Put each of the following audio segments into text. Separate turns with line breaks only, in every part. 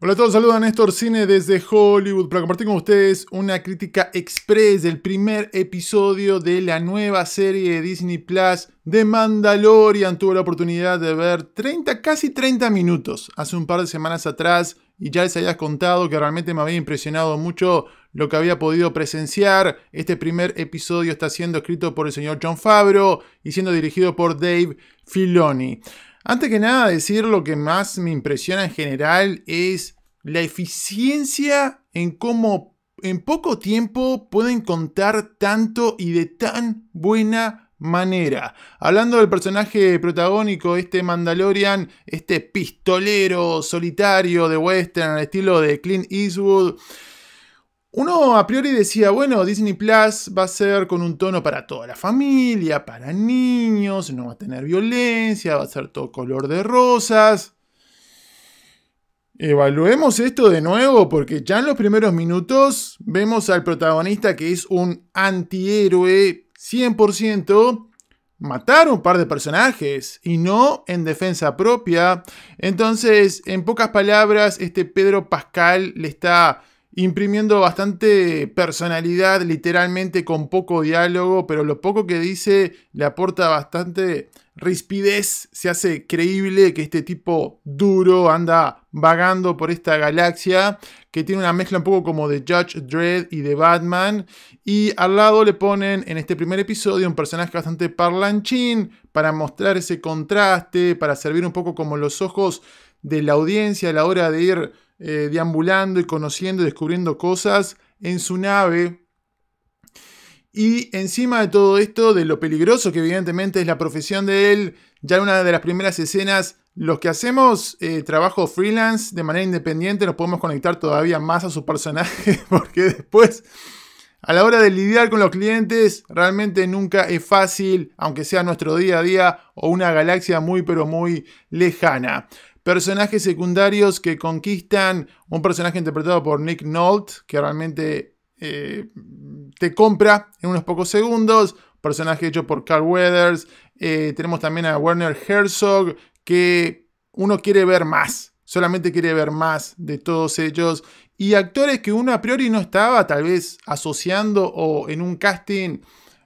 Hola a todos, a Néstor Cine desde Hollywood para compartir con ustedes una crítica express del primer episodio de la nueva serie de Disney Plus de Mandalorian. Tuve la oportunidad de ver 30, casi 30 minutos hace un par de semanas atrás y ya les había contado que realmente me había impresionado mucho lo que había podido presenciar. Este primer episodio está siendo escrito por el señor John Favreau y siendo dirigido por Dave Filoni. Antes que nada, decir lo que más me impresiona en general es la eficiencia en cómo en poco tiempo pueden contar tanto y de tan buena manera. Hablando del personaje protagónico, este Mandalorian, este pistolero solitario de western al estilo de Clint Eastwood, uno a priori decía, bueno, Disney Plus va a ser con un tono para toda la familia, para niños, no va a tener violencia, va a ser todo color de rosas. Evaluemos esto de nuevo porque ya en los primeros minutos vemos al protagonista que es un antihéroe 100%, matar un par de personajes y no en defensa propia. Entonces, en pocas palabras, este Pedro Pascal le está imprimiendo bastante personalidad, literalmente con poco diálogo, pero lo poco que dice le aporta bastante rispidez, se hace creíble que este tipo duro anda vagando por esta galaxia, que tiene una mezcla un poco como de Judge Dredd y de Batman, y al lado le ponen en este primer episodio un personaje bastante parlanchín para mostrar ese contraste, para servir un poco como los ojos de la audiencia a la hora de ir diambulando eh, deambulando y conociendo y descubriendo cosas en su nave. Y encima de todo esto, de lo peligroso que evidentemente es la profesión de él, ya en una de las primeras escenas, los que hacemos eh, trabajo freelance de manera independiente nos podemos conectar todavía más a su personaje, porque después, a la hora de lidiar con los clientes, realmente nunca es fácil, aunque sea nuestro día a día o una galaxia muy pero muy lejana personajes secundarios que conquistan un personaje interpretado por Nick Nolte, que realmente eh, te compra en unos pocos segundos, personaje hecho por Carl Weathers, eh, tenemos también a Werner Herzog, que uno quiere ver más, solamente quiere ver más de todos ellos, y actores que uno a priori no estaba tal vez asociando o en un casting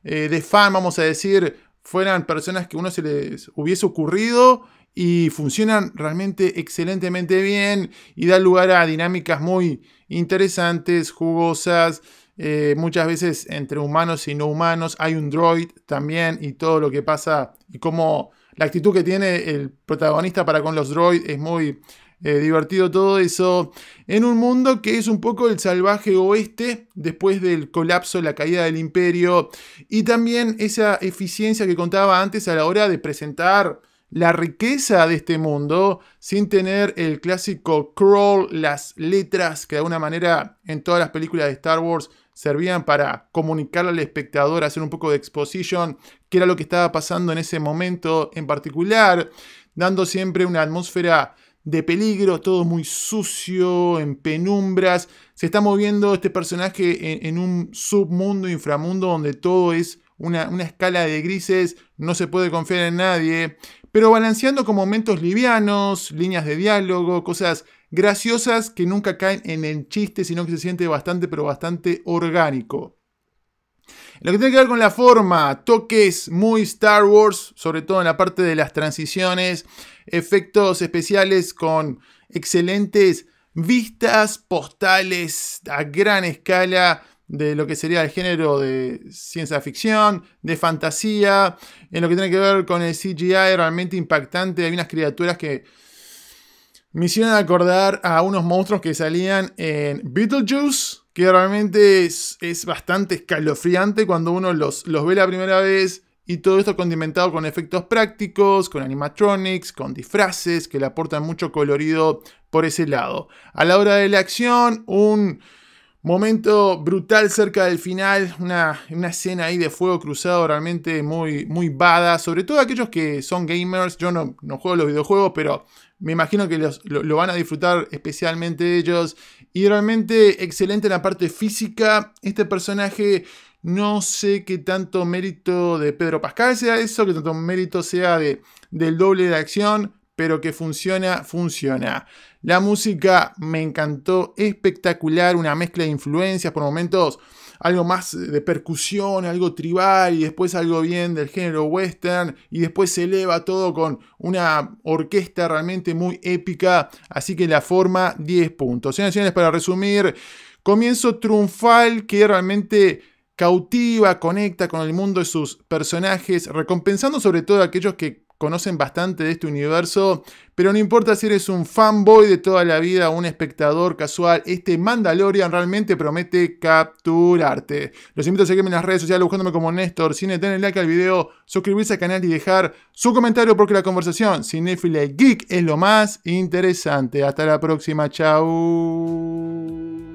eh, de fan, vamos a decir, fueran personas que uno se les hubiese ocurrido y funcionan realmente excelentemente bien y da lugar a dinámicas muy interesantes, jugosas. Eh, muchas veces entre humanos y no humanos hay un droid también y todo lo que pasa y como la actitud que tiene el protagonista para con los droids es muy eh, divertido todo eso en un mundo que es un poco el salvaje oeste después del colapso, la caída del imperio y también esa eficiencia que contaba antes a la hora de presentar la riqueza de este mundo sin tener el clásico crawl, las letras que de alguna manera en todas las películas de Star Wars servían para comunicar al espectador, hacer un poco de exposición, qué era lo que estaba pasando en ese momento en particular, dando siempre una atmósfera de peligro, todo muy sucio, en penumbras. Se está moviendo este personaje en, un submundo, inframundo, donde todo es una, una, escala de grises, no se puede confiar en nadie pero balanceando con momentos livianos, líneas de diálogo, cosas graciosas que nunca caen en el chiste, sino que se siente bastante, pero bastante orgánico. Lo que tiene que ver con la forma, toques muy Star Wars, sobre todo en la parte de las transiciones, efectos especiales con excelentes vistas postales a gran escala, de lo que sería el género de ciencia ficción, de fantasía, en lo que tiene que ver con el CGI realmente impactante. Hay unas criaturas que me hicieron acordar a unos monstruos que salían en Beetlejuice, que realmente es, es bastante escalofriante cuando uno los, los ve la primera vez. Y todo esto condimentado con efectos prácticos, con animatronics, con disfraces que le aportan mucho colorido por ese lado. A la hora de la acción, un Momento brutal cerca del final, una, escena ahí de fuego cruzado realmente muy, muy sobre todo aquellos que son gamers, yo no, juego los videojuegos, pero me imagino que los, lo, van a disfrutar especialmente ellos. Y realmente excelente en la parte física, este personaje no sé qué tanto mérito de Pedro Pascal sea eso, que tanto mérito sea de, del doble de acción, pero que funciona, funciona. La música me encantó, espectacular, una mezcla de influencias por momentos, algo más de percusión, algo tribal y después algo bien del género western y después se eleva todo con una orquesta realmente muy épica, así que la forma 10 puntos. Señoras y señores, para resumir, comienzo triunfal que realmente cautiva, conecta con el mundo de sus personajes, recompensando sobre todo a aquellos que conocen bastante de este universo, pero no importa si eres un fanboy de toda la vida o un espectador casual, este Mandalorian realmente promete capturarte. Los invito a seguirme en las redes sociales buscándome como Néstor Cine, denle like al video, suscribirse al canal y dejar su comentario porque la conversación cinéfila geek es lo más interesante. Hasta la próxima, chao.